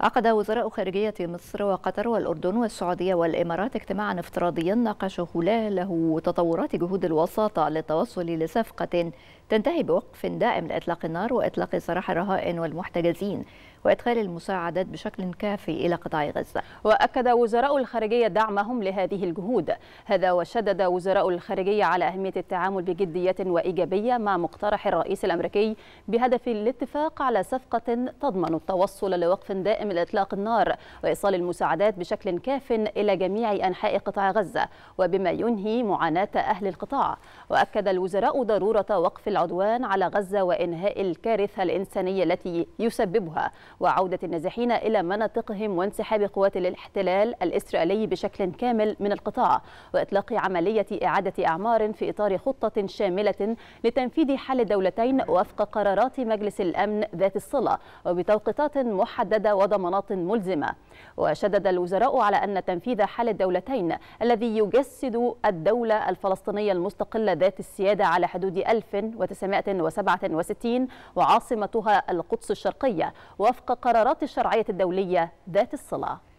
عقد وزراء خارجية مصر وقطر والأردن والسعودية والإمارات اجتماعا افتراضيا ناقش خلاله تطورات جهود الوساطة للتوصل لصفقة تنتهي بوقف دائم لإطلاق النار وإطلاق سراح الرهائن والمحتجزين وإدخال المساعدات بشكل كافي إلى قطاع غزة وأكد وزراء الخارجية دعمهم لهذه الجهود هذا وشدد وزراء الخارجية على أهمية التعامل بجدية وإيجابية مع مقترح الرئيس الأمريكي بهدف الاتفاق على صفقة تضمن التوصل لوقف دائم من إطلاق النار وإيصال المساعدات بشكل كاف إلى جميع أنحاء قطاع غزة وبما ينهي معاناة أهل القطاع وأكد الوزراء ضرورة وقف العدوان على غزة وإنهاء الكارثة الإنسانية التي يسببها وعودة النازحين إلى مناطقهم وانسحاب قوات الاحتلال الإسرائيلي بشكل كامل من القطاع وإطلاق عملية إعادة أعمار في إطار خطة شاملة لتنفيذ حل دولتين وفق قرارات مجلس الأمن ذات الصلة وبتوقيتات محددة وضمانات ضمانات ملزمة وشدد الوزراء على أن تنفيذ حل الدولتين الذي يجسد الدولة الفلسطينية المستقلة ذات السيادة على حدود 1967 وعاصمتها القدس الشرقية وفق قرارات الشرعية الدولية ذات الصلة